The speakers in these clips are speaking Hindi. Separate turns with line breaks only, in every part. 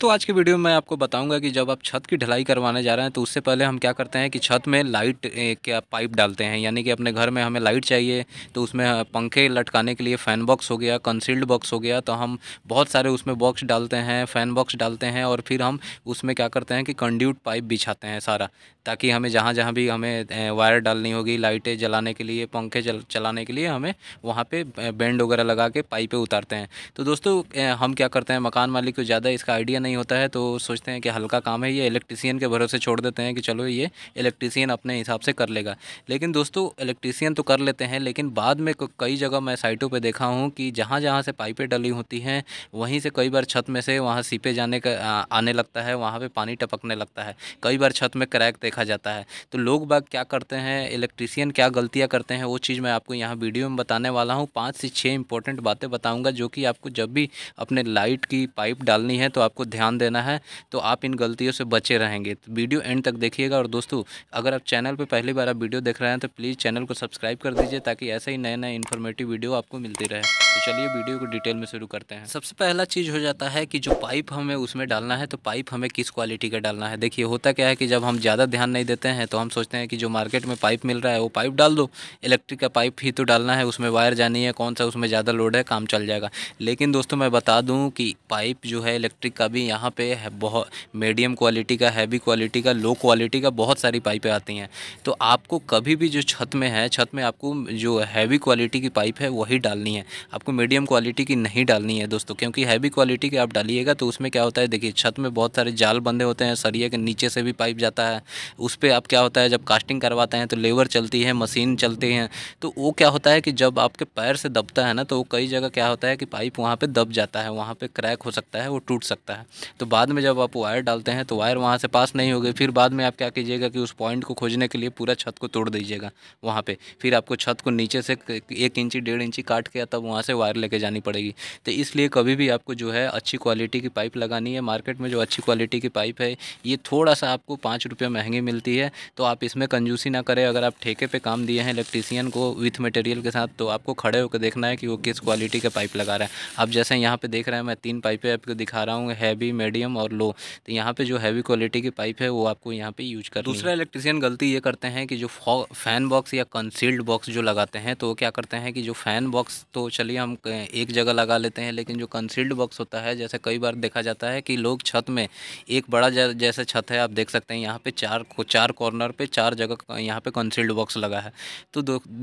तो आज के वीडियो में मैं आपको बताऊंगा कि जब आप छत की ढलाई करवाने जा रहे हैं तो उससे पहले हम क्या करते हैं कि छत में लाइट का पाइप डालते हैं यानी कि अपने घर में हमें लाइट चाहिए तो उसमें पंखे लटकाने के लिए फ़ैन बॉक्स हो गया कंसील्ड बॉक्स हो गया तो हम बहुत सारे उसमें बॉक्स डालते हैं फ़ैन बॉक्स डालते हैं और फिर हम उसमें क्या करते हैं कि कंड्यूट पाइप बिछाते हैं सारा ताकि हमें जहाँ जहाँ भी हमें वायर डालनी होगी लाइटें जलाने के लिए पंखे चलाने के लिए हमें वहाँ पर बैंड वगैरह लगा के पाइपें उतारते हैं तो दोस्तों हम क्या करते हैं मकान मालिक को ज़्यादा इसका आइडिया नहीं होता है तो सोचते हैं कि हल्का काम है ये इलेक्ट्रीसियन के भरोसे छोड़ देते हैं कि चलो ये इलेक्ट्रीसियन अपने हिसाब से कर लेगा लेकिन दोस्तों इलेक्ट्रीसियन तो कर लेते हैं लेकिन बाद में कई जगह मैं साइटों पर देखा हूँ कि जहाँ जहाँ से पाइपें डली होती हैं वहीं से कई बार छत में से वहाँ सीपे जाने का आने लगता है वहाँ पर पानी टपकने लगता है कई बार छत में क्रैक देखा जाता है तो लोग बाग क्या करते हैं इलेक्ट्रीसियन क्या गलतियाँ करते हैं वो चीज़ मैं आपको यहाँ वीडियो में बताने वाला हूँ पाँच से छः इंपॉर्टेंट बातें बताऊँगा जो कि आपको जब भी अपने लाइट की पाइप डालनी है तो आपको ध्यान देना है तो आप इन गलतियों से बचे रहेंगे तो वीडियो एंड तक देखिएगा और दोस्तों अगर आप चैनल पर पहली बार आप वीडियो देख रहे हैं तो प्लीज़ चैनल को सब्सक्राइब कर दीजिए ताकि ऐसे ही नए नए इन्फॉर्मेटिव वीडियो आपको मिलती रहे तो चलिए वीडियो को डिटेल में शुरू करते हैं सबसे पहला चीज़ हो जाता है कि जो पाइप हमें उसमें डालना है तो पाइप हमें किस क्वालिटी का डालना है देखिए होता क्या है कि जब हम ज़्यादा ध्यान नहीं देते हैं तो हम सोचते हैं कि जो मार्केट में पाइप मिल रहा है वो पाइप डाल दो इलेक्ट्रिक का पाइप ही तो डालना है उसमें वायर जानी है कौन सा उसमें ज़्यादा लोड है काम चल जाएगा लेकिन दोस्तों मैं बता दूँ कि पाइप जो है इलेक्ट्रिक का भी यहाँ पे बहुत मीडियम क्वालिटी का हैवी क्वालिटी का लो क्वालिटी का बहुत सारी पाइपें आती हैं तो आपको कभी भी जो छत में है छत में आपको जो हैवी क्वालिटी की पाइप है वही डालनी है आपको मीडियम क्वालिटी की नहीं डालनी है दोस्तों क्योंकि हैवी क्वालिटी की आप डालिएगा तो उसमें क्या होता है देखिए छत में बहुत सारे जाल बंधे होते हैं सरिया के नीचे से भी पाइप जाता है उस पर आप क्या होता है जब कास्टिंग करवाते हैं तो लेबर चलती है मशीन चलती हैं तो वो क्या होता है कि जब आपके पैर से दबता है ना तो कई जगह क्या होता है कि पाइप वहाँ पर दब जाता है वहाँ पर क्रैक हो सकता है वो टूट सकता है तो बाद में जब आप वायर डालते हैं तो वायर वहाँ से पास नहीं होगी फिर बाद में आप क्या कीजिएगा कि उस पॉइंट को खोजने के लिए पूरा छत को तोड़ दीजिएगा वहाँ पर फिर आपको छत को नीचे से एक इंची डेढ़ इंची काट के तब वहाँ से वायर लेके जानी पड़ेगी तो इसलिए कभी भी आपको जो है अच्छी क्वालिटी की पाइप लगानी है मार्केट में जो अच्छी क्वालिटी की पाइप है ये थोड़ा सा आपको पाँच रुपये महंगी मिलती है तो आप इसमें कंजूसी ना करें अगर आप ठेके पे काम दिए हैं इलेक्ट्रीसियन को विथ मटेरियल के साथ तो आपको खड़े होकर देखना है कि वो किस क्वालिटी का पाइप लगा रहा है आप जैसे यहाँ पे देख रहे हैं मैं तीन पाइपें आपको दिखा रहा हूँ हैवी हैवी मीडियम और लो तो यहाँ पे जो हैवी क्वालिटी की पाइप है वो आपको यहाँ पे यूज कर दूसरा इलेक्ट्रिशियन गलती ये करते हैं कि जो फैन बॉक्स या कंसील्ड बॉक्स जो लगाते हैं तो क्या करते हैं कि जो फैन बॉक्स तो चलिए हम एक जगह लगा लेते हैं लेकिन जो कंसील्ड बॉक्स होता है जैसे कई बार देखा जाता है कि लोग छत में एक बड़ा जैसे छत है आप देख सकते हैं यहाँ पे चार चार कॉर्नर पे चार जगह यहाँ पे कंसील्ड बॉक्स लगा है तो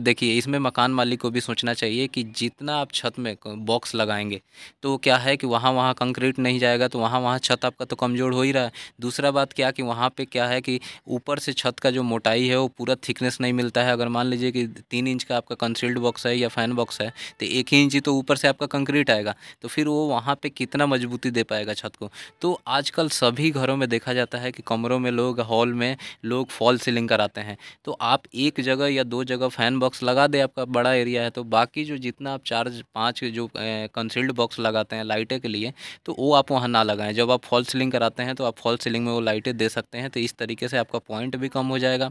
देखिए इसमें मकान मालिक को भी सोचना चाहिए कि जितना आप छत में बॉक्स लगाएंगे तो क्या है कि वहाँ वहाँ कंक्रीट नहीं जाएगा तो वहाँ वहाँ वहाँ छत आपका तो कमज़ोर हो ही रहा है दूसरा बात क्या कि वहाँ पे क्या है कि ऊपर से छत का जो मोटाई है वो पूरा थिकनेस नहीं मिलता है अगर मान लीजिए कि तीन इंच का आपका कंसील्ड बॉक्स है या फैन बॉक्स है तो एक ही इंच ही तो ऊपर से आपका कंक्रीट आएगा तो फिर वो वहाँ पर कितना मजबूती दे पाएगा छत को तो आजकल सभी घरों में देखा जाता है कि कमरों में लोग हॉल में लोग फॉल सीलिंग कराते हैं तो आप एक जगह या दो जगह फ़ैन बॉक्स लगा दे आपका बड़ा एरिया है तो बाकी जो जितना आप चार पाँच जो कंसील्ड बॉक्स लगाते हैं लाइटें के लिए तो वो आप वहाँ ना लगा लगाएं जब आप फॉल सीलिंग कराते हैं तो आप फॉल सीलिंग में वो लाइटें दे सकते हैं तो इस तरीके से आपका पॉइंट भी कम हो जाएगा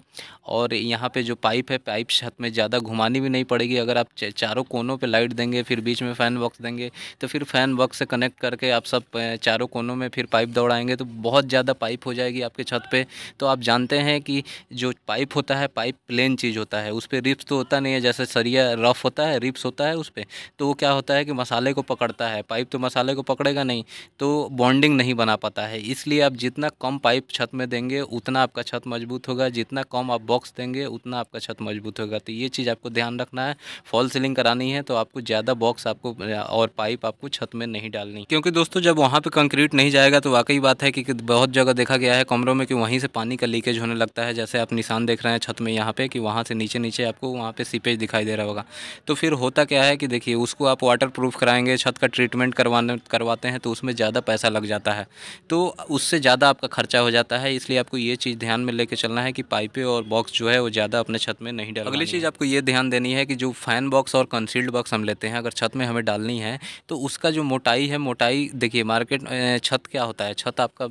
और यहाँ पे जो पाइप है पाइप छत में ज़्यादा घुमानी भी नहीं पड़ेगी अगर आप चारों कोनों पर लाइट देंगे फिर बीच में फ़ैन बॉक्स देंगे तो फिर फ़ैन बॉक्स से कनेक्ट करके आप सब चारों कोनों में फिर पाइप दौड़ाएंगे तो बहुत ज़्यादा पाइप हो जाएगी आपके छत पर तो आप जानते हैं कि जो पाइप होता है पाइप प्लेन चीज़ होता है उस पर रिप्स तो होता नहीं है जैसे सरिया रफ होता है रिप्स होता है उस पर तो वो क्या होता है कि मसाले को पकड़ता है पाइप तो मसाले को पकड़ेगा नहीं तो बॉन्ड बॉन्डिंग नहीं बना पाता है इसलिए आप जितना कम पाइप छत में देंगे उतना आपका छत मजबूत होगा जितना कम आप बॉक्स देंगे उतना आपका छत मजबूत होगा तो ये चीज़ आपको ध्यान रखना है फॉल सीलिंग करानी है तो आपको ज़्यादा बॉक्स आपको और पाइप आपको छत में नहीं डालनी क्योंकि दोस्तों जब वहाँ पर कंक्रीट नहीं जाएगा तो वाकई बात है कि बहुत जगह देखा गया है कमरों में कि वहीं से पानी का लीकेज होने लगता है जैसे आप निशान देख रहे हैं छत में यहाँ पर कि वहाँ से नीचे नीचे आपको वहाँ पर सीपेज दिखाई दे रहा होगा तो फिर होता क्या है कि देखिए उसको आप वाटर कराएंगे छत का ट्रीटमेंट करवाने करवाते हैं तो उसमें ज़्यादा पैसा लग लग जाता है तो उससे ज़्यादा आपका खर्चा हो जाता है इसलिए आपको ये चीज़ ध्यान में लेके चलना है कि पाइपें और बॉक्स जो है वो ज़्यादा अपने छत में नहीं डाल अगली चीज़ आपको ये ध्यान देनी है कि जो फ़ैन बॉक्स और कंसील्ड बॉक्स हम लेते हैं अगर छत में हमें डालनी है तो उसका जो मोटाई है मोटाई देखिए मार्केट छत क्या होता है छत आपका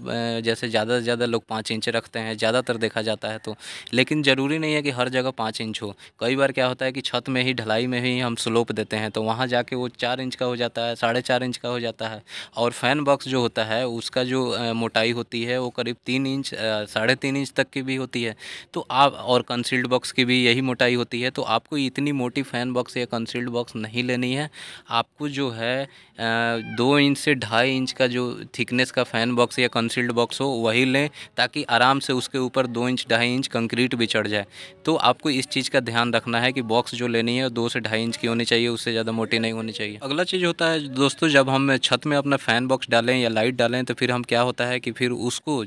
जैसे ज़्यादा से ज़्यादा लोग पाँच इंच रखते हैं ज़्यादातर देखा जाता है तो लेकिन ज़रूरी नहीं है कि हर जगह पाँच इंच हो कई बार क्या होता है कि छत में ही ढलाई में ही हम स्लोप देते हैं तो वहाँ जाके वो चार इंच का हो जाता है साढ़े चार इंच का हो जाता है और फ़ैन बॉक्स जो होता है होता है उसका जो मोटाई होती है वो करीब तीन इंच साढ़े तीन इंच तक की भी होती है तो आप और कंसील्ड बॉक्स की भी यही मोटाई होती है तो आपको इतनी मोटी फ़ैन बॉक्स या कंसील्ड बॉक्स नहीं लेनी है आपको जो है दो इंच से ढाई इंच का जो थिकनेस का फ़ैन बॉक्स या कंसील्ड बॉक्स हो वही लें ताकि आराम से उसके ऊपर दो इंच ढाई इंच कंक्रीट भी चढ़ जाए तो आपको इस चीज़ का ध्यान रखना है कि बॉक्स जो लेनी है दो से ढाई इंच की होनी चाहिए उससे ज़्यादा मोटी नहीं होनी चाहिए अगला चीज़ होता है दोस्तों जब हम छत में अपना फ़ैन बॉक्स डालें या लाइट लाइट डालें तो फिर हम क्या होता है कि फिर उसको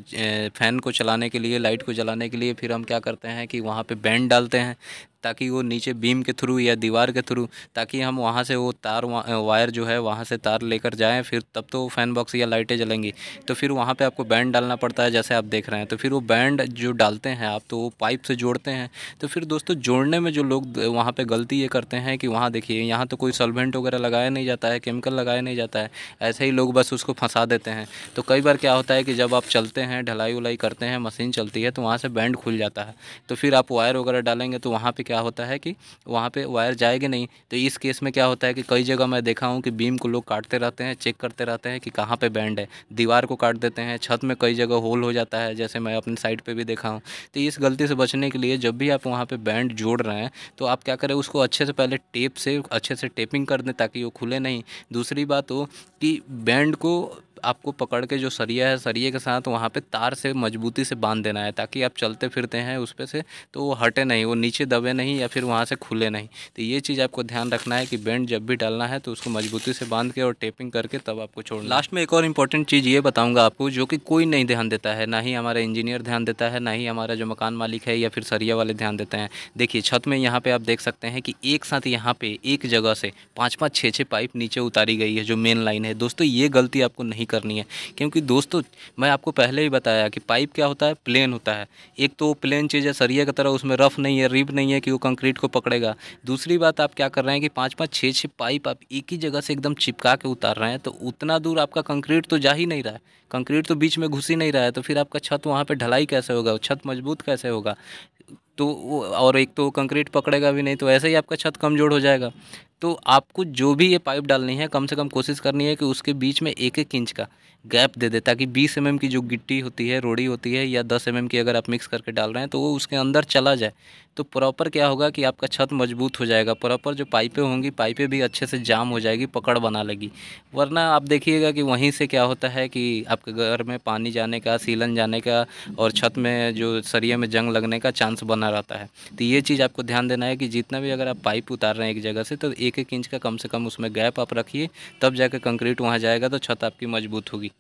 फ़ैन को चलाने के लिए लाइट को जलाने के लिए फिर हम क्या करते हैं कि वहाँ पर बैंड डालते हैं ताकि वो नीचे बीम के थ्रू या दीवार के थ्रू ताकि हम वहाँ से वो तार वायर जो है वहाँ से तार लेकर जाएँ फिर तब तो फ़ैन बॉक्स या लाइटें जलेंगी तो फिर वहाँ पर आपको बैंड डालना पड़ता है जैसे आप देख रहे हैं तो फिर वो बैंड जो डालते हैं आप तो वो पाइप से जोड़ते हैं तो फिर दोस्तों जोड़ने में जो लोग वहाँ पर गलती ये करते हैं कि वहाँ देखिए यहाँ तो कोई सॉल्वेंट वगैरह लगाया नहीं जाता है केमिकल लगाया नहीं जाता है ऐसे ही लोग बस उसको फंसा देते हैं तो कई बार क्या होता है कि जब आप चलते हैं ढलाई उलाई करते हैं मशीन चलती है तो वहाँ से बैंड खुल जाता है तो फिर आप वायर वगैरह डालेंगे तो वहाँ पर क्या क्या होता है कि वहाँ पे वायर जाएगी नहीं तो इस केस में क्या होता है कि कई जगह मैं देखा हूँ कि बीम को लोग काटते रहते हैं चेक करते रहते हैं कि कहाँ पे बैंड है दीवार को काट देते हैं छत में कई जगह होल हो जाता है जैसे मैं अपनी साइड पर भी देखा हूँ तो इस गलती से बचने के लिए जब भी आप वहाँ पर बैंड जोड़ रहे हैं तो आप क्या करें उसको अच्छे से पहले टेप से अच्छे से टेपिंग कर दें ताकि वो खुले नहीं दूसरी बात हो कि बैंड को आपको पकड़ के जो सरिया है सरिये के साथ वहाँ पे तार से मजबूती से बांध देना है ताकि आप चलते फिरते हैं उस पर से तो वो हटे नहीं वो नीचे दबे नहीं या फिर वहाँ से खुले नहीं तो ये चीज़ आपको ध्यान रखना है कि बैंड जब भी डालना है तो उसको मजबूती से बांध के और टेपिंग करके तब आपको छोड़ना लास्ट में एक और इंपॉर्टेंट चीज़ ये बताऊँगा आपको जो कि कोई नहीं ध्यान देता है ना ही हमारा इंजीनियर ध्यान देता है ना ही हमारा जो मकान मालिक है या फिर सरिया वाले ध्यान देते हैं देखिए छत में यहाँ पर आप देख सकते हैं कि एक साथ यहाँ पर एक जगह से पाँच पाँच छः छः पाइप नीचे उतारी गई है जो मेन लाइन है दोस्तों ये गलती आपको नहीं करनी है क्योंकि दोस्तों मैं आपको पहले ही बताया कि पाइप क्या होता है प्लेन होता है एक तो प्लेन चीज़ है सरिया की तरह उसमें रफ़ नहीं है रिब नहीं है कि वो कंक्रीट को पकड़ेगा दूसरी बात आप क्या कर रहे हैं कि पाँच पाँच छः छः पाइप आप एक ही जगह से एकदम चिपका के उतार रहे हैं तो उतना दूर आपका कंक्रीट तो जा ही नहीं रहा है कंक्रीट तो बीच में घुस ही नहीं रहा है तो फिर आपका छत वहाँ पर ढलाई कैसे होगा छत मजबूत कैसे होगा तो और एक तो कंक्रीट पकड़ेगा भी नहीं तो ऐसे ही आपका छत कमज़ोर हो जाएगा तो आपको जो भी ये पाइप डालनी है कम से कम कोशिश करनी है कि उसके बीच में एक एक इंच का गैप दे दे ताकि 20 एम mm की जो गिट्टी होती है रोड़ी होती है या 10 एम mm की अगर आप मिक्स करके डाल रहे हैं तो वो उसके अंदर चला जाए तो प्रॉपर क्या होगा कि आपका छत मजबूत हो जाएगा प्रॉपर जो पाइपें होंगी पाइपें भी अच्छे से जाम हो जाएगी पकड़ बना लेगी वरना आप देखिएगा कि वहीं से क्या होता है कि आपके घर में पानी जाने का सीलन जाने का और छत में जो सरिया में जंग लगने का चांस बना बना रहता है तो ये चीज़ आपको ध्यान देना है कि जितना भी अगर आप पाइप उतार रहे हैं एक जगह से तो एक एक इंच का कम से कम उसमें गैप आप रखिए तब जाकर कंक्रीट वहाँ जाएगा तो छत आपकी मजबूत होगी